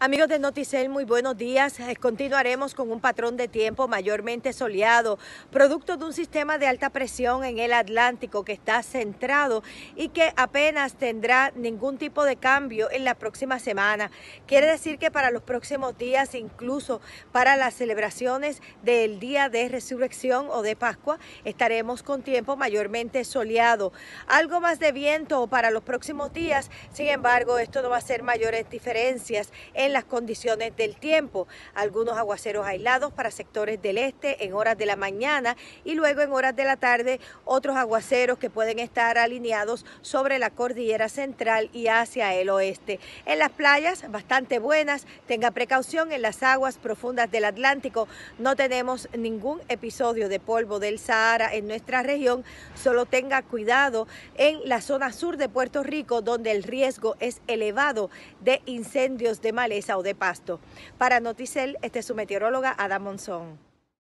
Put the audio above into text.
Amigos de Noticel, muy buenos días. Eh, continuaremos con un patrón de tiempo mayormente soleado, producto de un sistema de alta presión en el Atlántico que está centrado y que apenas tendrá ningún tipo de cambio en la próxima semana. Quiere decir que para los próximos días, incluso para las celebraciones del Día de Resurrección o de Pascua, estaremos con tiempo mayormente soleado. Algo más de viento para los próximos días, sin embargo, esto no va a ser mayores diferencias las condiciones del tiempo. Algunos aguaceros aislados para sectores del este en horas de la mañana y luego en horas de la tarde otros aguaceros que pueden estar alineados sobre la cordillera central y hacia el oeste. En las playas bastante buenas, tenga precaución en las aguas profundas del Atlántico. No tenemos ningún episodio de polvo del Sahara en nuestra región, solo tenga cuidado en la zona sur de Puerto Rico donde el riesgo es elevado de incendios de mal de pasto. Para Noticel, este es su meteoróloga Adam Monzón.